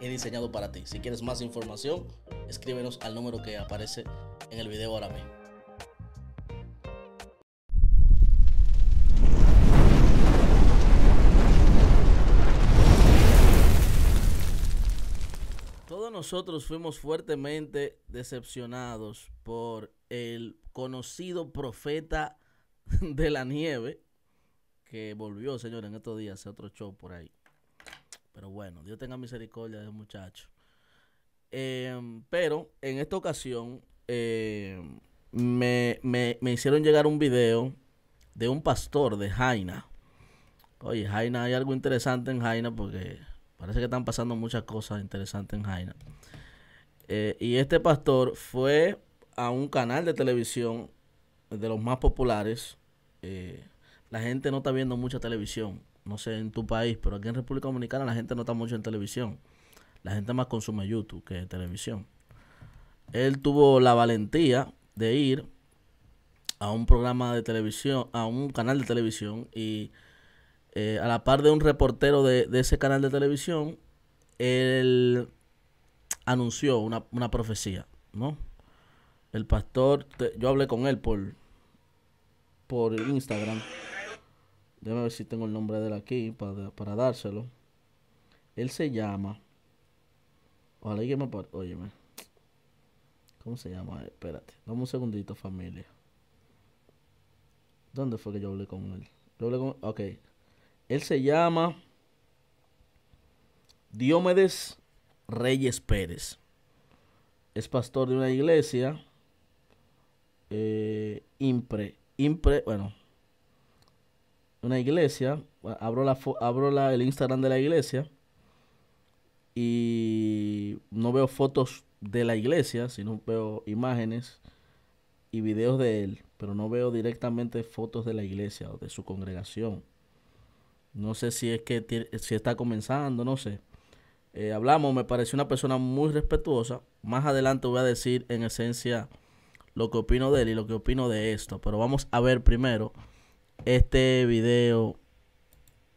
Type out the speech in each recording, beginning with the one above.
he diseñado para ti. Si quieres más información, escríbenos al número que aparece en el video ahora mismo. Todos nosotros fuimos fuertemente decepcionados por el conocido profeta de la nieve, que volvió, señor, en estos días, a otro show por ahí. Pero bueno, Dios tenga misericordia de muchacho. Eh, pero en esta ocasión eh, me, hicieron llegar un video de un pastor de Jaina. Oye, Jaina, hay algo interesante en Jaina porque parece que están pasando muchas cosas interesantes en Jaina. Eh, y este pastor fue a un canal de televisión de los más populares. la gente no está viendo mucha televisión no sé en tu país, pero aquí en República Dominicana la gente no está mucho en televisión. La gente más consume YouTube que televisión. Él tuvo la valentía de ir a un programa de televisión, a un canal de televisión y eh, a la par de un reportero de, ese canal de televisión, él anunció una, profecía, ¿no? El pastor, yo hablé con él por, por Instagram. Déjame ver si tengo el nombre de él aquí para, dárselo. Él se llama. Ojalá que me Óyeme. ¿Cómo se llama? Espérate. Dame un segundito, familia. ¿Dónde fue que yo hablé con él? Yo hablé con. Ok. Él se llama. Diomedes Reyes Pérez. Es pastor de una iglesia. Eh, impre. Impre. Bueno, una iglesia, abro, la, el Instagram de la iglesia y no veo fotos de la iglesia, sino veo imágenes y videos de él, pero no veo directamente fotos de la iglesia o de su congregación. No sé si es que si está comenzando, no sé. Eh, hablamos, me pareció una persona muy respetuosa. Más adelante voy a decir en esencia lo que opino de él y lo que opino de esto, pero vamos a ver primero este video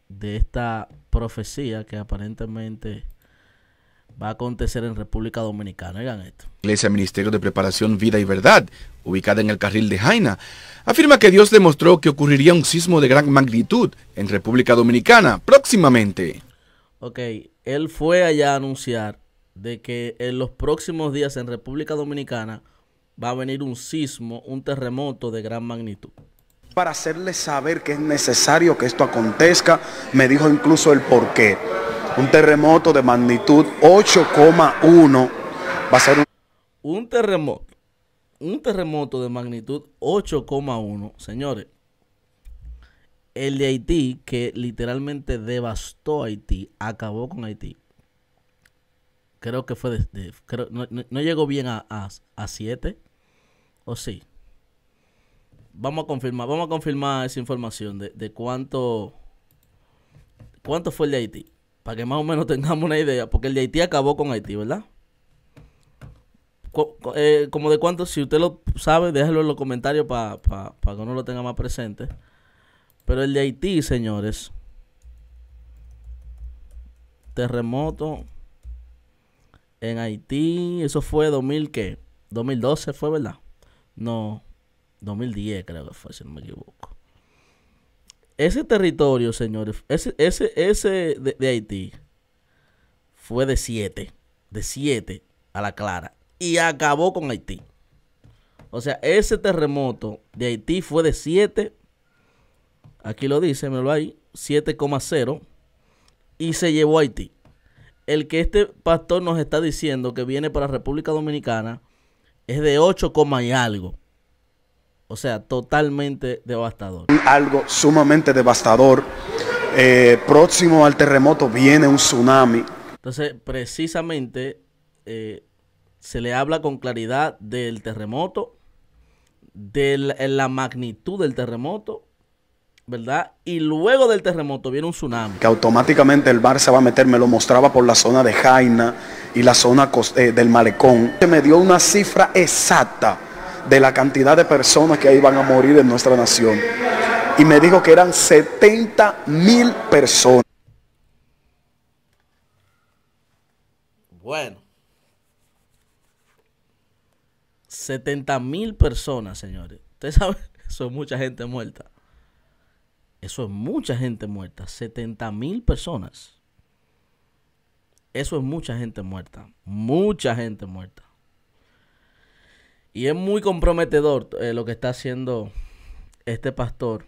de esta profecía que aparentemente va a acontecer en República Dominicana. Oigan esto. Iglesia Ministerio de Preparación Vida y Verdad, ubicada en el carril de Jaina, afirma que Dios demostró que ocurriría un sismo de gran magnitud en República Dominicana próximamente. Ok, él fue allá a anunciar de que en los próximos días en República Dominicana va a venir un sismo, un terremoto de gran magnitud para hacerle saber que es necesario que esto acontezca. Me dijo incluso el porqué. Un terremoto de magnitud 8,1 va a ser un... terremoto. Un terremoto de magnitud 8,1, señores. El de Haití, que literalmente devastó Haití, acabó con Haití. Creo que fue creo, no, llegó bien a 7, ¿o sí? vamos a confirmar, vamos a confirmar esa información de, de cuánto, cuánto fue el de Haití, para que más o menos tengamos una idea, porque el de Haití acabó con Haití, ¿verdad? Eh, como de cuánto, si usted lo sabe, déjelo en los comentarios para que uno lo tenga más presente. Pero el de Haití, señores, terremoto en Haití, eso fue 2000 qué? 2012 fue, ¿verdad? No, 2010 creo que fue, si no me equivoco. Ese territorio, señores, ese, ese, de, Haití fue de 7, de 7 a la clara, y acabó con Haití. O sea, ese terremoto de Haití fue de 7, aquí lo dice, me lo hay, 7,0, y se llevó a Haití. El que este pastor nos está diciendo que viene para República Dominicana es de 8, y algo. O sea, totalmente devastador. Algo sumamente devastador. Eh, próximo al terremoto viene un tsunami. Entonces, precisamente, eh, se le habla con claridad del terremoto, de la, magnitud del terremoto, ¿verdad? Y luego del terremoto viene un tsunami. Que automáticamente el bar se va a meter, me lo mostraba por la zona de Jaina y la zona eh, del malecón. Se me dio una cifra exacta de la cantidad de personas que ahí van a morir en nuestra nación. Y me dijo que eran 70 mil personas. Bueno. 70 mil personas, señores. Ustedes saben, eso es mucha gente muerta. Eso es mucha gente muerta. 70 mil personas. Eso es mucha gente muerta. Mucha gente muerta. Y es muy comprometedor eh, lo que está haciendo este pastor.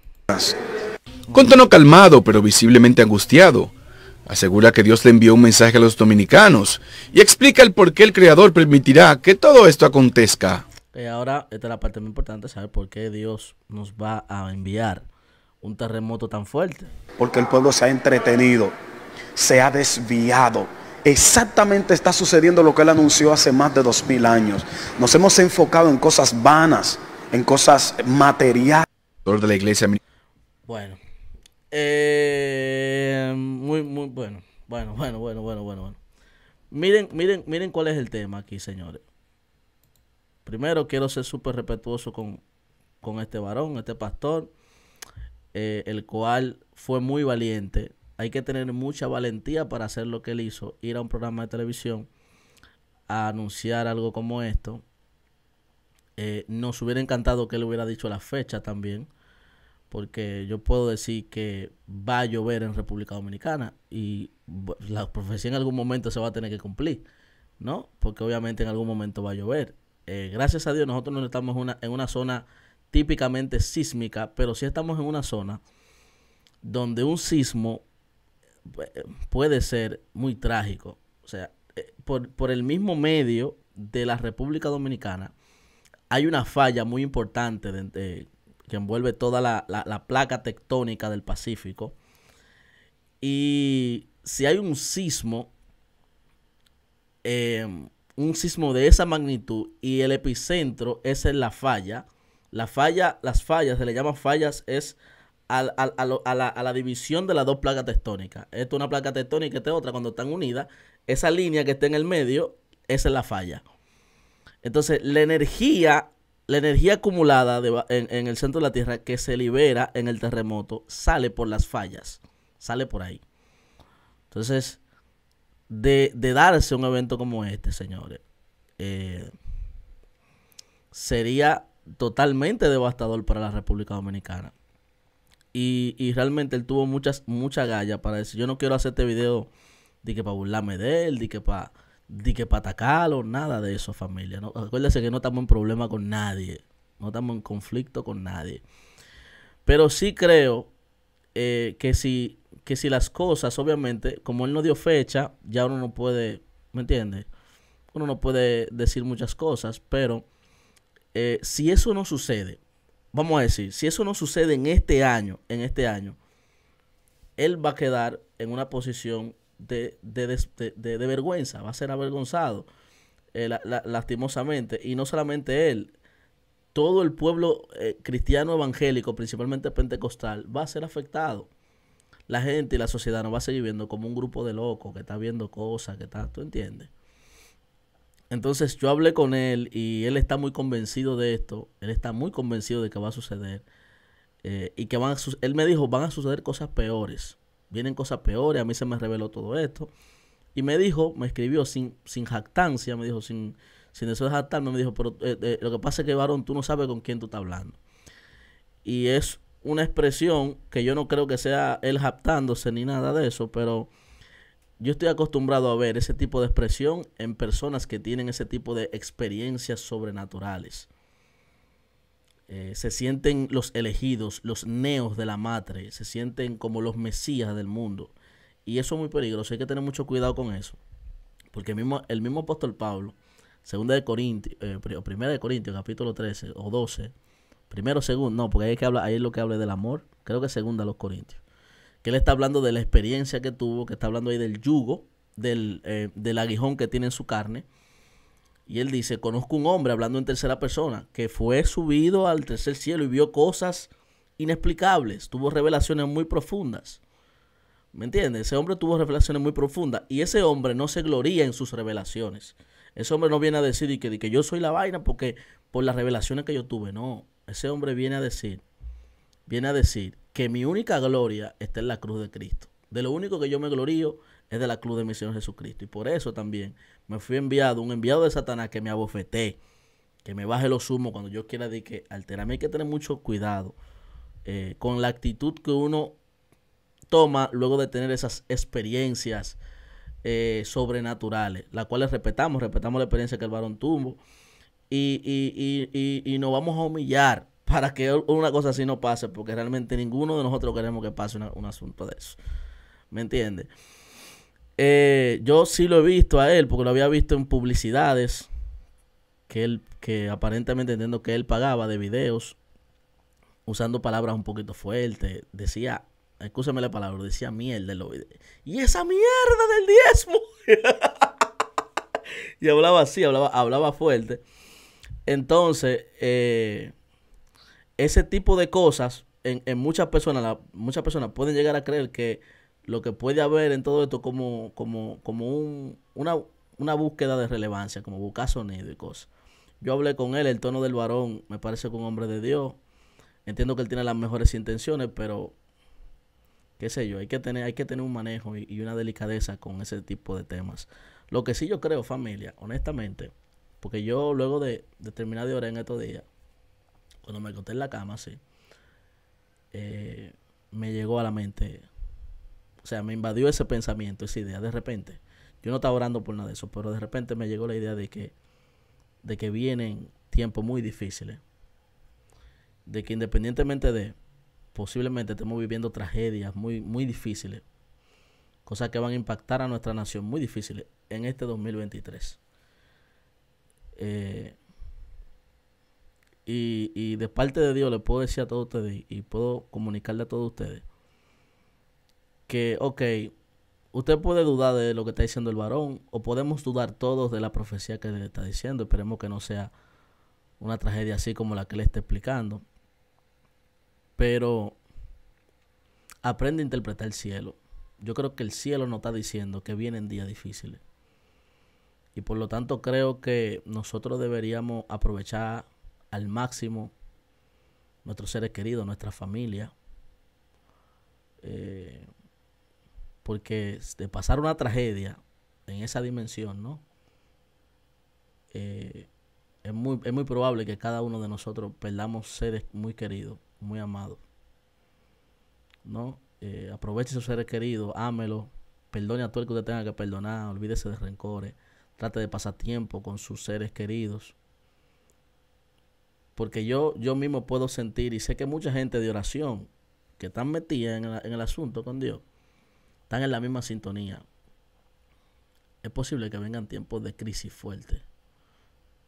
Con tono calmado, pero visiblemente angustiado, asegura que Dios le envió un mensaje a los dominicanos y explica el por qué el Creador permitirá que todo esto acontezca. Y eh, ahora, esta es la parte muy importante, saber por qué Dios nos va a enviar un terremoto tan fuerte. Porque el pueblo se ha entretenido, se ha desviado Exactamente está sucediendo lo que él anunció hace más de dos mil años. Nos hemos enfocado en cosas vanas, en cosas materiales. De la iglesia. Bueno, eh, muy, muy bueno, bueno, bueno, bueno, bueno, bueno, bueno. Miren, miren, miren cuál es el tema aquí, señores. Primero quiero ser súper respetuoso con, este varón, este pastor, eh, el cual fue muy valiente hay que tener mucha valentía para hacer lo que él hizo, ir a un programa de televisión a anunciar algo como esto. Eh, nos hubiera encantado que él hubiera dicho la fecha también, porque yo puedo decir que va a llover en República Dominicana y la profecía en algún momento se va a tener que cumplir, ¿no? Porque obviamente en algún momento va a llover. Eh, gracias a Dios nosotros no estamos una, en una zona típicamente sísmica, pero sí estamos en una zona donde un sismo puede ser muy trágico. O sea, eh, por, el mismo medio de la República Dominicana hay una falla muy importante que envuelve toda la, placa tectónica del Pacífico. Y si hay un sismo, em, un sismo de esa magnitud y el epicentro es en la falla, la falla, las fallas se le llaman fallas, es a, la, división de las dos placas tectónicas. esta es una placa tectónica y esta es otra. Cuando están unidas, esa línea que está en el medio, esa es la falla. Entonces, la energía, la energía acumulada en, el centro de la Tierra que se libera en el terremoto sale por las fallas. Sale por ahí. Entonces, de, darse un evento como este, señores, eh, sería totalmente devastador para la República Dominicana. Y, y realmente él tuvo muchas, mucha galla para decir, yo no quiero hacer este video de que para burlarme de él, de que para que atacarlo, nada de eso, familia. ¿no? Acuérdense que no estamos en problema con nadie. No estamos en conflicto con nadie. Pero sí creo eh, que, si, que si las cosas, obviamente, como él no dio fecha, ya uno no puede, ¿me entiendes? Uno no puede decir muchas cosas, pero eh, si eso no sucede, vamos a decir, si eso no sucede en este año, en este año, él va a quedar en una posición de, de, vergüenza, va a ser avergonzado, eh, lastimosamente. Y no solamente él, todo el pueblo eh, cristiano evangélico, principalmente pentecostal, va a ser afectado. La gente y la sociedad nos va a seguir viendo como un grupo de locos que está viendo cosas, que está, ¿tú entiendes? Entonces yo hablé con él y él está muy convencido de esto, él está muy convencido de que va a suceder eh, y que van a él me dijo, van a suceder cosas peores, vienen cosas peores, a mí se me reveló todo esto y me dijo, me escribió sin, sin jactancia, me dijo sin, sin deseo de jactarme, me dijo, pero eh, eh, lo que pasa es que varón, tú no sabes con quién tú estás hablando. Y es una expresión que yo no creo que sea él jactándose ni nada de eso, pero yo estoy acostumbrado a ver ese tipo de expresión en personas que tienen ese tipo de experiencias sobrenaturales. Eh, se sienten los elegidos, los neos de la madre, se sienten como los mesías del mundo. Y eso es muy peligroso, hay que tener mucho cuidado con eso. Porque el mismo, el mismo apóstol Pablo, segunda de Corintios, eh, primera de Corintios, capítulo 13 o 12, primero, segundo, no, porque ahí, es que ahí lo que habla del amor, creo que segunda los Corintios que él está hablando de la experiencia que tuvo, que está hablando ahí del yugo, eh, del, aguijón que tiene en su carne. Y él dice, conozco un hombre, hablando en tercera persona, que fue subido al tercer cielo y vio cosas inexplicables, tuvo revelaciones muy profundas. ¿Me entiendes? Ese hombre tuvo revelaciones muy profundas y ese hombre no se gloría en sus revelaciones. Ese hombre no viene a decir y que, que yo soy la vaina porque por las revelaciones que yo tuve. No, ese hombre viene a decir, viene a decir que mi única gloria está en la cruz de Cristo. De lo único que yo me glorío es de la cruz de mi Señor Jesucristo. Y por eso también me fui enviado, un enviado de Satanás que me abofeté, que me baje los humos cuando yo quiera decir que alterarme. Hay que tener mucho cuidado eh, con la actitud que uno toma luego de tener esas experiencias eh, sobrenaturales, las cuales respetamos, respetamos la experiencia que el varón tuvo y, y, y nos vamos a humillar para que una cosa así no pase, porque realmente ninguno de nosotros queremos que pase un asunto de eso. ¿Me entiendes? Eh, yo sí lo he visto a él, porque lo había visto en publicidades que él, que aparentemente entiendo que él pagaba de videos, usando palabras un poquito fuertes, decía, escúchame la palabra, decía mierda en los videos. Y esa mierda del diezmo. y hablaba así, hablaba, hablaba fuerte. Entonces, eh, ese tipo de cosas en, en muchas personas, muchas personas pueden llegar a creer que lo que puede haber en todo esto como, como, un, una, búsqueda de relevancia, como buscar sonido y cosas. Yo hablé con él, el tono del varón me parece que un hombre de Dios. Entiendo que él tiene las mejores intenciones, pero qué sé yo, hay que tener, hay que tener un manejo y, una delicadeza con ese tipo de temas. Lo que sí yo creo, familia, honestamente, porque yo luego de, de terminar de orar en estos días, cuando me acosté en la cama, sí, eh, me llegó a la mente, o sea, me invadió ese pensamiento, esa idea, de repente. Yo no estaba orando por nada de eso, pero de repente me llegó la idea de que, de que vienen tiempos muy difíciles. De que independientemente de, posiblemente estemos viviendo tragedias muy, muy difíciles. Cosas que van a impactar a nuestra nación muy difíciles en este 2023. Eh, y, y de parte de Dios le puedo decir a todos ustedes y puedo comunicarle a todos ustedes que, ok, usted puede dudar de lo que está diciendo el varón o podemos dudar todos de la profecía que le está diciendo. Esperemos que no sea una tragedia así como la que le está explicando. Pero aprende a interpretar el cielo. Yo creo que el cielo nos está diciendo que vienen días difíciles. Y por lo tanto creo que nosotros deberíamos aprovechar al máximo nuestros seres queridos, nuestra familia. Eh, porque de pasar una tragedia en esa dimensión, ¿no? Eh, es, muy, probable que cada uno de nosotros perdamos seres muy queridos, muy amados. ¿No? Eh, aproveche sus seres queridos, ámelo, perdone a todo el que usted tenga que perdonar, olvídese de rencores, trate de pasar tiempo con sus seres queridos. Porque yo, yo mismo puedo sentir, y sé que mucha gente de oración que están metida en, en el asunto con Dios, están en la misma sintonía. Es posible que vengan tiempos de crisis fuerte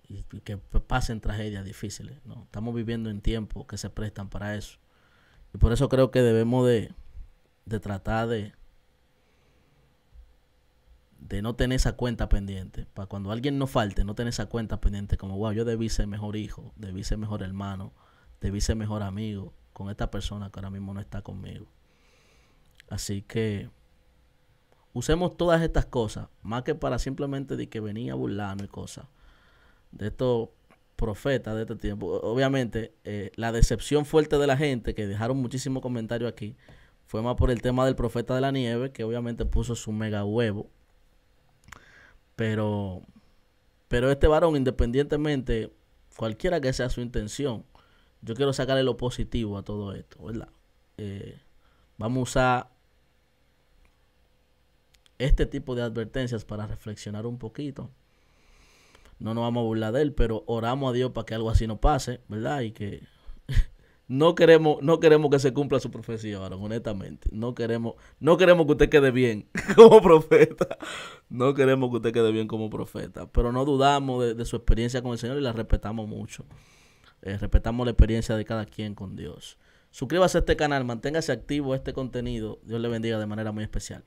y, que pasen tragedias difíciles. ¿no? Estamos viviendo en tiempos que se prestan para eso. Y por eso creo que debemos de tratar de, de no tener esa cuenta pendiente. Para cuando alguien no falte, no tener esa cuenta pendiente. Como, wow, yo debí ser mejor hijo, debí ser mejor hermano, debí ser mejor amigo con esta persona que ahora mismo no está conmigo. Así que usemos todas estas cosas, más que para simplemente de que venía burlando y cosas. De estos profetas de este tiempo. Obviamente, eh, la decepción fuerte de la gente, que dejaron muchísimos comentarios aquí, fue más por el tema del profeta de la nieve, que obviamente puso su mega huevo pero, pero este varón, independientemente, cualquiera que sea su intención, yo quiero sacarle lo positivo a todo esto, ¿verdad? Eh, vamos a usar este tipo de advertencias para reflexionar un poquito. No nos vamos a burlar de él, pero oramos a Dios para que algo así no pase, ¿verdad? Y que no queremos, no queremos que se cumpla su profecía, varón, honestamente. No queremos, no queremos que usted quede bien como profeta. No queremos que usted quede bien como profeta. Pero no dudamos de, su experiencia con el Señor y la respetamos mucho. Eh, respetamos la experiencia de cada quien con Dios. Suscríbase a este canal, manténgase activo este contenido. Dios le bendiga de manera muy especial.